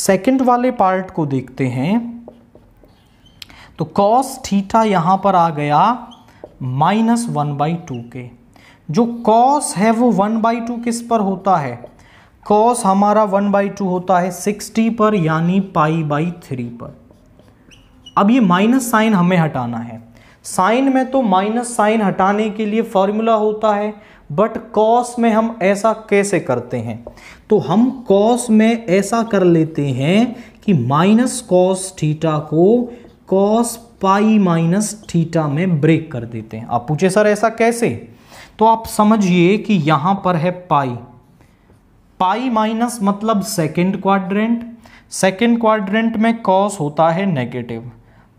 second वाले part को देखते हैं तो कॉस थीटा यहां पर आ गया माइनस वन बाई टू के जो कॉस है वो वन बाई टू किस पर होता है कॉस हमारा वन बाई टू होता है सिक्सटी पर यानी पाई बाई थ्री पर अब ये माइनस साइन हमें हटाना है साइन में तो माइनस साइन हटाने के लिए फॉर्मूला होता है बट कॉस में हम ऐसा कैसे करते हैं तो हम कॉस में ऐसा कर लेते हैं कि माइनस कॉस थीटा को कॉस पाई माइनस थीटा में ब्रेक कर देते हैं आप पूछे सर ऐसा कैसे तो आप समझिए कि यहां पर है पाई पाई माइनस मतलब सेकेंड क्वाड्रेंट सेकेंड क्वाड्रेंट में कॉस होता है नेगेटिव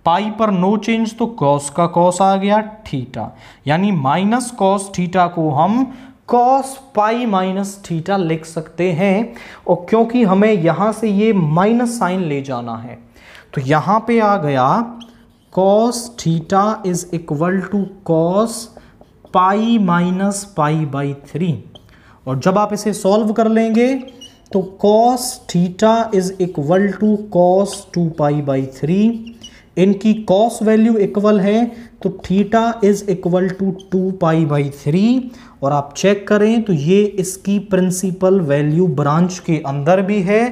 पाई पर नो चेंज तो कॉस का कॉस आ गया थीटा यानी माइनस कॉस थीटा को हम कॉस पाई माइनस थीटा लिख सकते हैं और क्योंकि हमें यहां से ये माइनस साइन ले जाना है तो यहां पे आ गया cos theta is equal to cos pi minus pi by three और जब आप इसे सॉल्व कर लेंगे तो cos theta is equal to cos two pi by three इनकी कॉस वैल्यू इक्वल है तो theta is equal to two pi by three और आप चेक करें तो ये इसकी प्रिंसिपल वैल्यू ब्रांच के अंदर भी है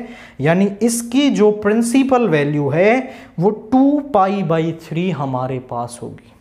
यानी इसकी जो प्रिंसिपल वैल्यू है वो टू पाई बाई थ्री हमारे पास होगी